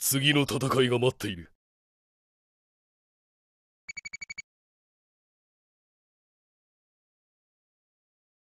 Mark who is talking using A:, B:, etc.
A: 次の戦いが待っている